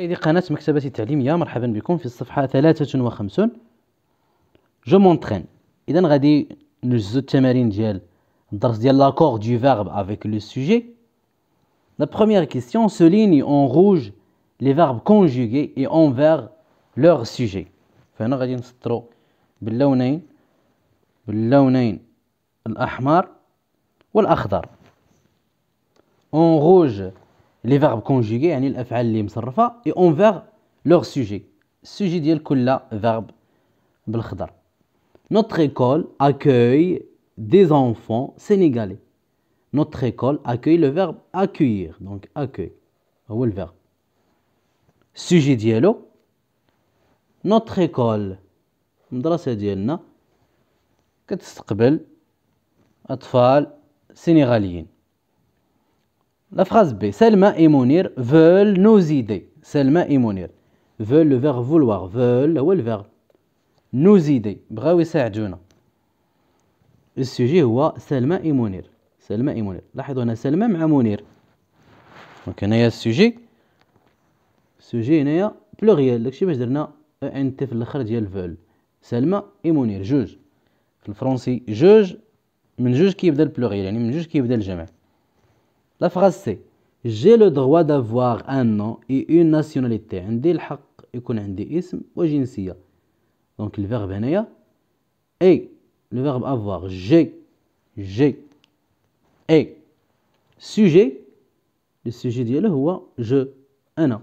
سيدي قناة مكتبة التعليمية مرحبا بكم في الصفحة 53 جو مونترين إذا غادي نجزو التمارين ديال الدرس ديال لاكور دو فيرب افيك لو سوجي لا بروميير كيستيون سوليني اون روج لي فيرب كونجوغي اي اون فار لوغ سوجي فهنا غادي نسطرو باللونين باللونين الأحمر والأخضر اون روج لي فيرب كونجيغي يعني الافعال اللي مصرفه اي اونفير لوغ سوجي السوجي ديال كل فيرب بالخضر Notre école accueille des enfants sénégalais. Notre école accueille le verbe accueillir. Donc, accueil. Où le verbe Sujet dialo. Notre école. مدرسة ديالنا كتستقبل أطفال سنغاليين La phrase B. Selma et Mounir veulent nos idées. Selma et Mounir. Veulent le verbe vouloir. Veulent, ou le verbe. Nos بغاو يساعدونا. السوجي هو سلمى اي منير. سلمى اي منير. لاحظوا هنا سلمى مع منير. دونك هنايا السوجي. السوجي هنايا بلوغيال داكشي باش درنا ان e تي في الاخر ديال فول. سلمى اي منير جوج. في الفرنسي جوج من جوج كيبدا البلوغيال يعني من جوج كيبدا الجمع. La phrase c'est J'ai le droit d'avoir un nom et une nationalité. عندي الحق يكون عندي اسم وجنسية. Donc le verbe هنايا et le verbe avoir j'ai j'ai et sujet le sujet ديالو هو je انا.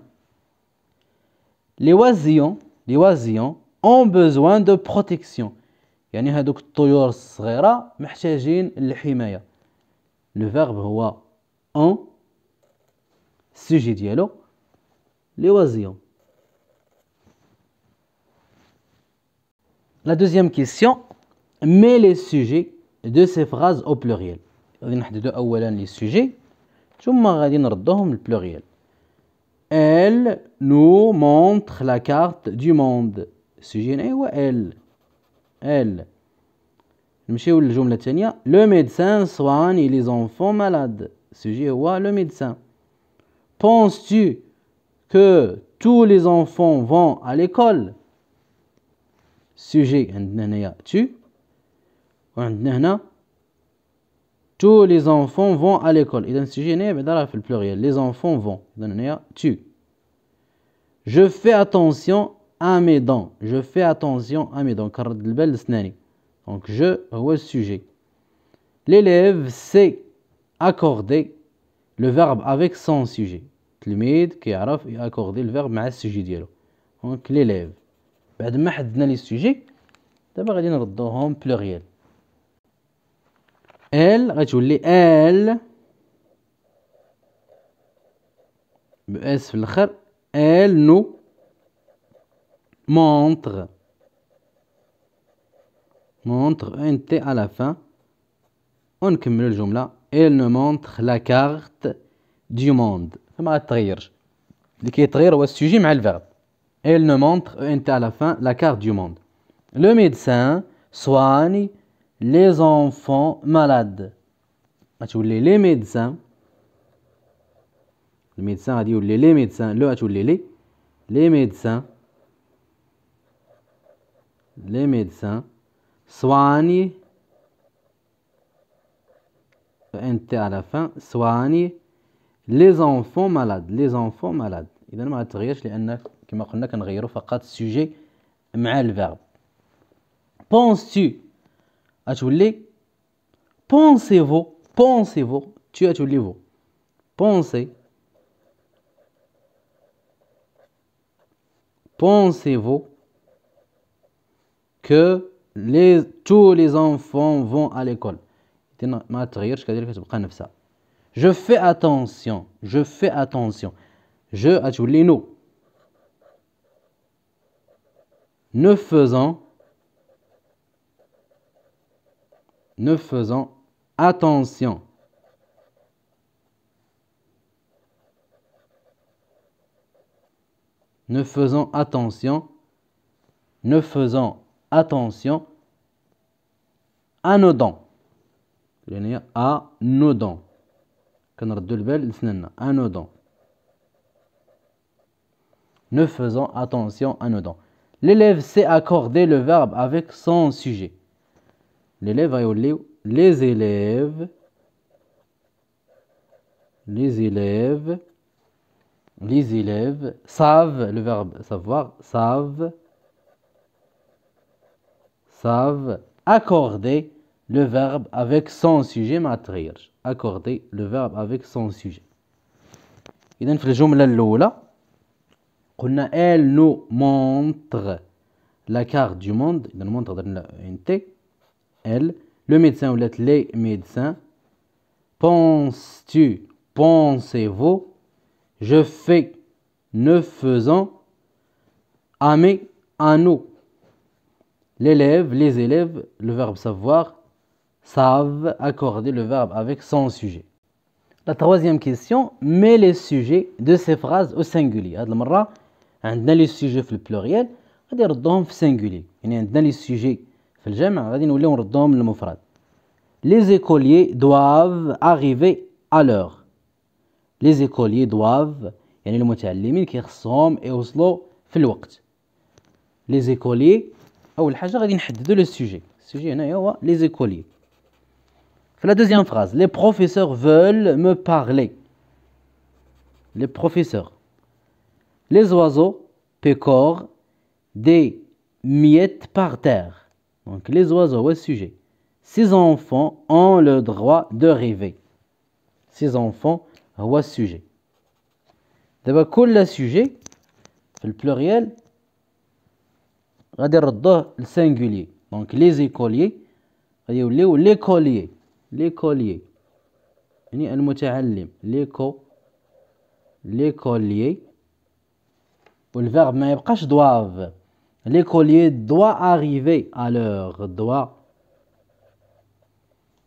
Les oisillons les oisillons ont besoin de protection. يعني هذوك الطيور الصغيرة محتاجين للحماية. Le verbe هو sujet sujet les les La deuxième question, met les sujets de ces phrases au pluriel. les sujets ثم pluriel. Elle nous montre la carte du monde. Sujet le elle. Elle. Le médecin soigne les enfants malades sujet roi le médecin. Penses-tu que tous les enfants vont à l'école Sujet, tu tous les enfants vont à l'école. Et dans un sujet, le pluriel. Les enfants vont. Tu. Je fais attention à mes dents. Je fais attention à mes dents. Donc, je, le sujet. L'élève sait accorder le verbe avec son sujet. Tlmid, Kiaraf, et accorder le verbe avec son sujet. Donc l'élève. Bad mahad le sujet. D'abord, il y a un pluriel. Elle, je vous elle. Elle nous montre. Montre un T à la fin. On commence le jumelage. Elle nous montre la carte du monde. Ça m'a attiré. qui est sujet, avec le verbe. Elle nous montre, euh, à la fin, la carte du monde. Le médecin soigne les enfants malades. Ah, les médecins. Le médecin a dit les médecins. Le a ah, dit les médecins. Les médecins. Les médecins soignent NT à la fin, soigner les enfants malades. Les enfants malades. Il ما تغيرش un كما قلنا كنغيروا فقط السوجي le verbe. Penses-tu les... Pensez-vous Pensez-vous Tu as les vous. Pensez. Pensez-vous que tous les enfants vont à l'école je fais attention, je fais attention. Je, tous les nous. Ne faisons, ne faisant attention, ne faisons attention, ne faisons attention à nos dents. يعني هي كنردو البال Ne faisons attention à nos dents L'élève sait accorder le verbe avec son sujet. L'élève a les élèves les élèves les élèves savent le verbe savoir savent savent accorder le verbe avec son sujet matériel. accorder le verbe avec son sujet اذا في الجمله الاولى là. elle nous montre la carte du monde nous montre dans la monde. elle le médecin ou les médecins penses-tu pensez-vous je fais ne faisons Amis à nous l'élève les élèves le verbe savoir savent accorder le verbe avec son sujet. La troisième question, met les sujets de ces phrases au singulier. هذه المرة عندنا لي سوجي في البلوريال غادي نردهم في سينغولي يعني عندنا لي سوجي في الجمع غادي نوليو نردهم للمفرد Les écoliers doivent arriver à l'heure. Les écoliers doivent يعني المتعلمين كيخصهم يوصلوا في الوقت. Les écoliers أول حاجة غادي نحددوا لو سوجي. السوجي هنا هو les écoliers. La deuxième phrase, les professeurs veulent me parler. Les professeurs. Les oiseaux pécorent des miettes par terre. Donc les oiseaux, le sujet. Ces enfants ont le droit de rêver. Ces enfants, le sujet. D'abord, le sujet Le pluriel, le singulier. Donc les écoliers, l'écolier l'écolier يعني l'écolier le ما doivent l'écolier doit arriver à l'heure doit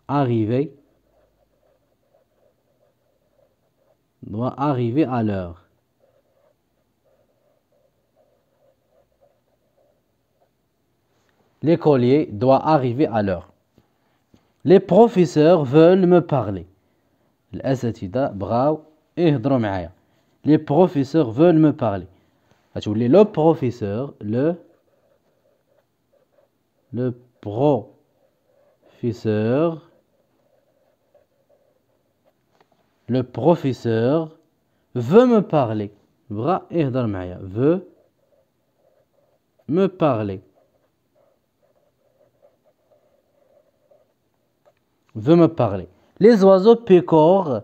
arriver doit arriver à l'heure l'écolier doit arriver à l'heure les professeurs veulent me parler L'asatida, les professeurs veulent me parler le professeur le le professeur le professeur veut me parler بغا veut me parler Veux me parler. Les oiseaux pécorent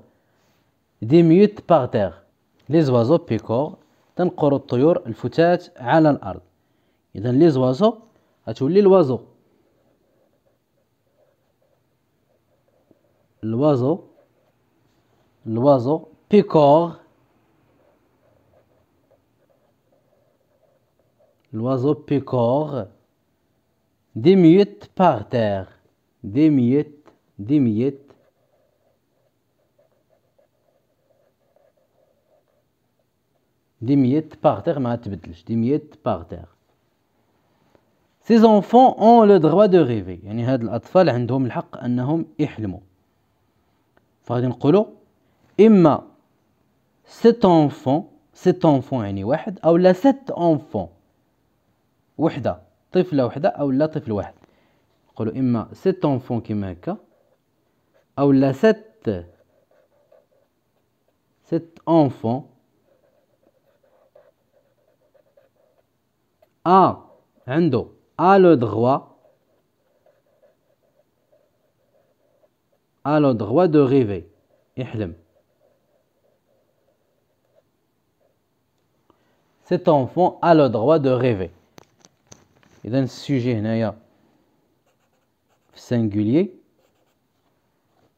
des miettes par terre. Les oiseaux pécorent. Tant a Et dans les oiseaux, à tous les L'oiseau, l'oiseau L'oiseau pécore des miettes par terre. Des miettes دي ميت دي ميت باغتيغ ما تبدلش دي ميت باغتيغ سي زونفون اون لو دغوا دو غيفي يعني هاد الاطفال عندهم الحق انهم يحلموا فغادي نقولوا اما سيت انفون سيت انفون يعني واحد او لا سيت انفون وحده طفله وحده او لا طفل واحد نقولوا اما سيت انفون كيما هكا ou la sept, sept enfants a a le droit a le droit de rêver cet enfant a le droit de rêver est un هنايا في singulier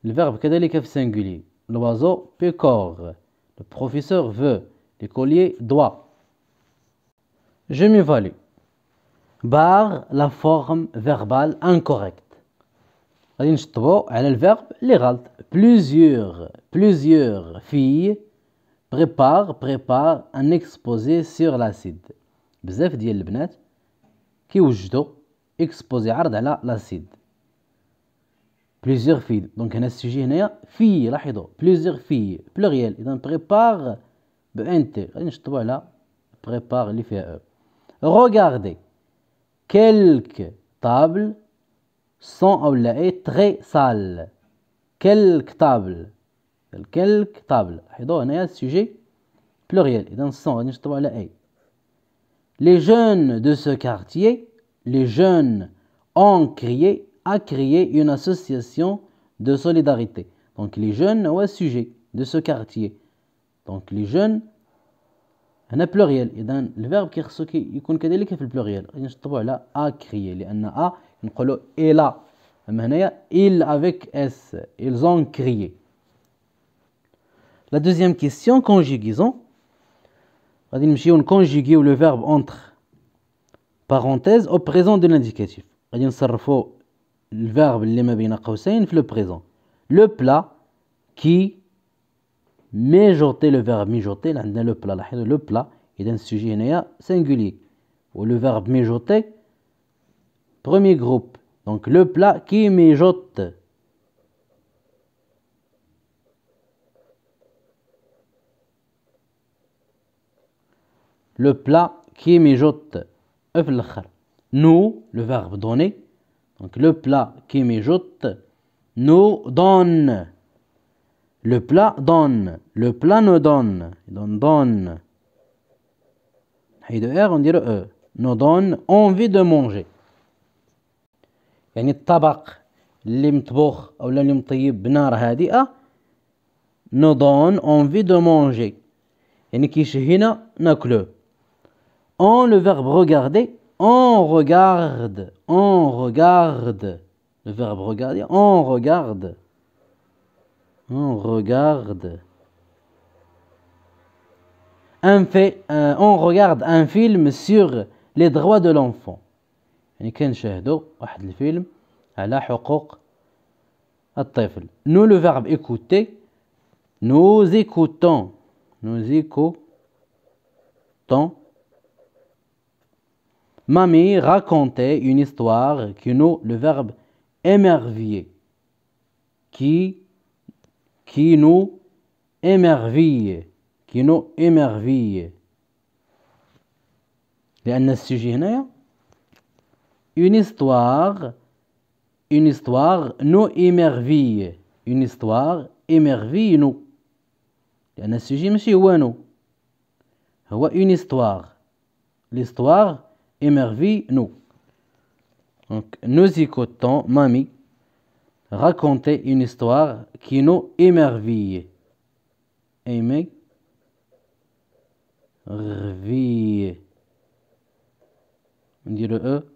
le verbe كذلك le singulier. L'oiseau peut corps. Le professeur veut. L'écolier doit. Je m'évalue. Barre la forme verbale incorrecte. غادي نشطبوا le verbe. اللي plusieurs plusieurs filles préparent préparent un exposé sur l'acide بزاف ديال البنات كيوجدوا exposé عرض l'acide plusieurs filles. Donc, un sujet fille, là, plusieurs filles, pluriel. Et donc, prépare, ben, je là, prépare e. Regardez, quelques tables sont e très sales. Quelques tables. Quelques tables. Donc, il y a un sujet pluriel. Et donc, sont, histoire les jeunes de ce quartier, les jeunes ont crié a créé une association de solidarité. Donc les jeunes au sujet de ce quartier. Donc les jeunes هنا est اذا الفيرب كيخصو يكون كذلك le pluriel غادي نشطبوا على a là e, il avec s ils ont crié la deuxième question conjugaison غادي نمشيو le verbe verbe entre parenthèses au présent de l'indicatif غادي faux le verbe اللي le présent le plat qui mijoter le verbe mijoter le plat le plat un sujet هنايا singulier ou le verbe mijoter premier groupe donc le plat qui mijote le plat qui mijote nous le verbe donner donc le plat qui mijote nous donne. Le plat donne. Le plat nous donne. donne, donne. Et de R, on dirait E. Nous donne envie de manger. يعني الطبق اللي مطبوخ او اللي مطيب بنار هادئه نضون اونفي دو مونجي يعني كيشهينا ناكلو اون le verbe regarder on regarde, on regarde. Le verbe regarder, on regarde. On regarde. Un fait, euh, on regarde un film sur les droits de l'enfant. Nous, le verbe écouter, nous écoutons. Nous écoutons Mamie racontait une histoire qui nous le verbe émerveiller, qui, qui nous émerveille, qui nous émerveille. لأن une histoire une histoire nous émerveille une histoire émerveille nous لأن une histoire l'histoire émerveille-nous. Donc, nous écoutons mamie raconter une histoire qui nous émerveille. Émerveille. On dit le E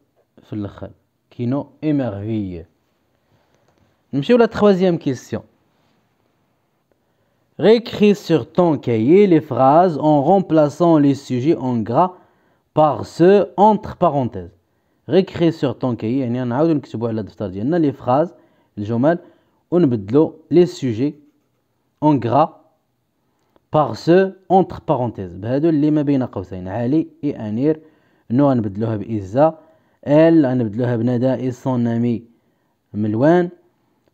Qui nous émerveille. Monsieur, la troisième question. Réécris sur ton cahier les phrases en remplaçant les sujets en gras باغ سو اونتر بارونتيز غير سور طون كاي يعني نعاودو نكتبو على الدفتر ديالنا لي فراز الجمل ونبدلو لي سوجي اون غرا باغ سو اونتر بارونتيز بهادو اللي ما بين قوسين علي اي انير نو نبدلوها بايزا ال غنبدلوها بندى اي سون امي ملوان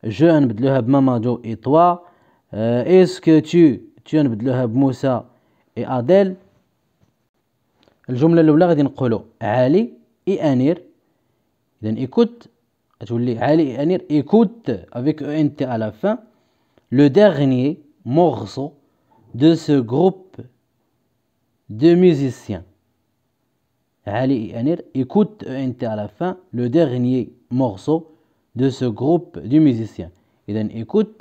جو غنبدلوها بمامادو اي طوا اسكو تو تو نبدلوها بموسى اي اديل الجمله الاولى غادي نقولوا علي اي انير اذا ايكوت غتولي علي اي انير ايكوت افيك او ان تي ا لا فان لو ديرني مورسو دو سو جروب دو ميوزيسيان علي اي انير ايكوت او ان تي ا لا فان لو ديرني مورسو دو سو جروب دو ميوزيسيان اذا ايكوت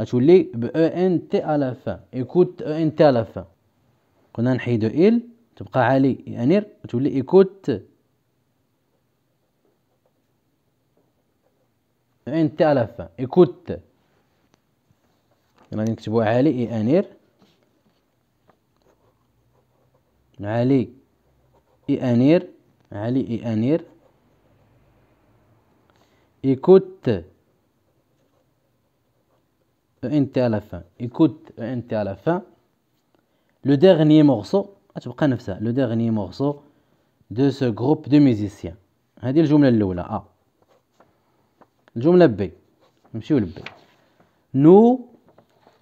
غتولي ب او ان تي ا لا فان ايكوت او ان تي ا لا فان كنا نحيدو ال تبقى عالي يعني وتولي ايكوت انت على فان ايكوت غادي نكتبو عالي اي انير عالي اي انير عالي اي انير ايكوت انت على فان ايكوت انت على فان لو ديرني مورسو غتبقى نفسها لو ديغني مورسو دو سو جروب دو ميزيسيان هذه الجمله الاولى ا آه. الجمله بي نمشيو لبي نو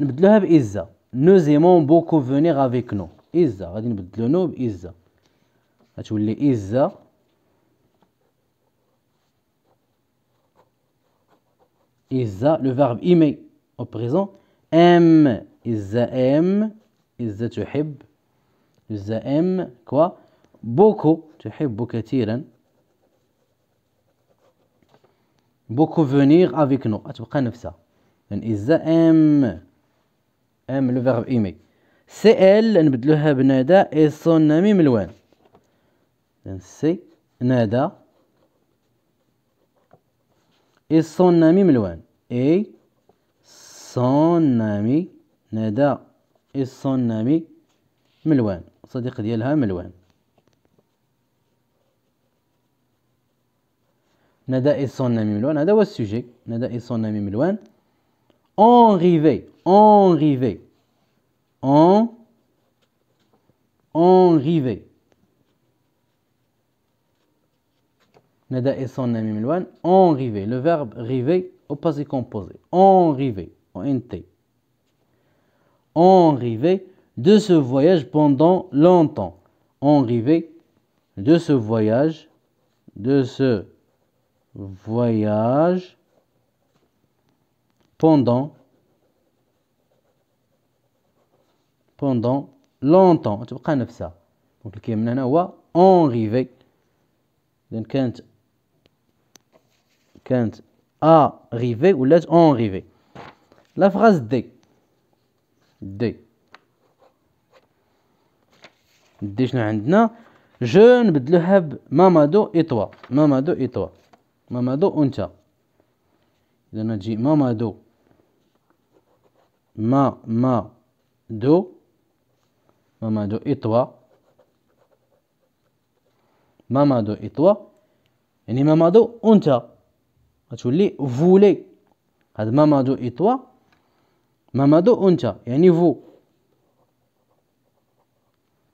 نبدلوها بايزا نو زيمون بوكو فونيغ افيك نو ايزا غادي نبدلو نو بايزا غتولي ايزا ايزا لو فارب إيمي أو بريزون أم ايزا أم ايزا تحب زائم كوا بوكو تحب كثيرا بوكو فونيغ افيك نو تبقى نفسها يعني إزا ام ام لو فيرب ايمي سي ال نبدلوها بنادى نامي ملوان يعني سي نادى نامي ملوان اي صون اي نادى نامي ملوان C'est-à-dire il a Melouan. Nadai son ami Melouan. Nadai son ami Melouan. On rivey, on rivey, on, on rivey. Nadai son ami Melouan. On rivey. Le verbe rivey au passé composé. On rivey, on était, on rivey de ce voyage pendant longtemps. Enrivé. de ce voyage, de ce voyage pendant, pendant longtemps. Tu vois, neuf ça. Donc, le on enrivé. rivet. Donc, quand, quand arrivé ou laisse en La phrase D. D. دي شنو عندنا جو نبدلوها ماما دو مامادو ماما مامادو انثى اذا نجي مامادو ما ما دو مامادو ماما مامادو اطوى يعني مامادو انثى غتولي فولي هاد مامادو ماما مامادو انثى يعني فو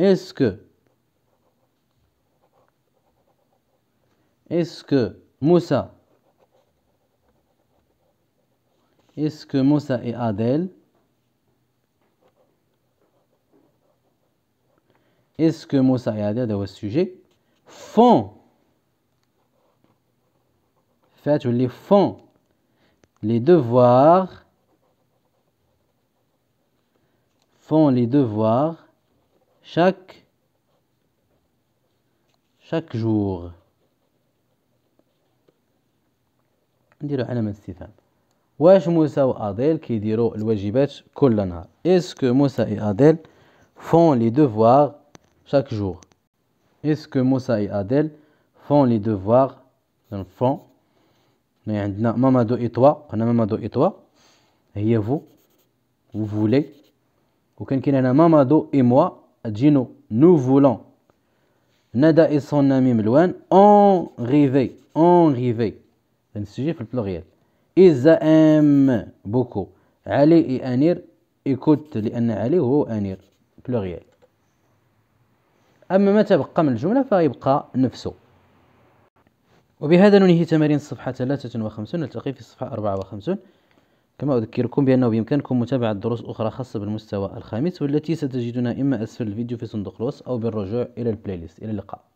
Est-ce que Est-ce que Moussa Est-ce que Moussa et Adèle Est-ce que Moussa et Adèle dans le sujet font fait les font les devoirs font les devoirs chaque chaque jour نديرو علامة استفهام واش موسى اديل كيديرو الواجبات كل نهار اسكو موسى اي أديل فون لي دوفوار شاك جور اسكو موسى اي أديل فون لي دوفوار فون عندنا ماما دو إطوا قلنا ماما دو إطوا هي فو و فولي و كان كاين هنا ماما دو اي موا جينو نو فولون ندى نامي ملوان أون غيفي أون غيفي نسجي في البلوغيال إذا أم بوكو علي اي أنير إيكوت لأن علي هو أنير بلوغيال أما ما تبقى من الجملة فيبقى نفسه وبهذا ننهي تمارين الصفحة 53 نلتقي في الصفحة 54 كما أذكركم بأنه بإمكانكم متابعة دروس أخرى خاصة بالمستوى الخامس والتي ستجدونها إما أسفل الفيديو في صندوق الوصف أو بالرجوع إلى البلاي ليست إلى اللقاء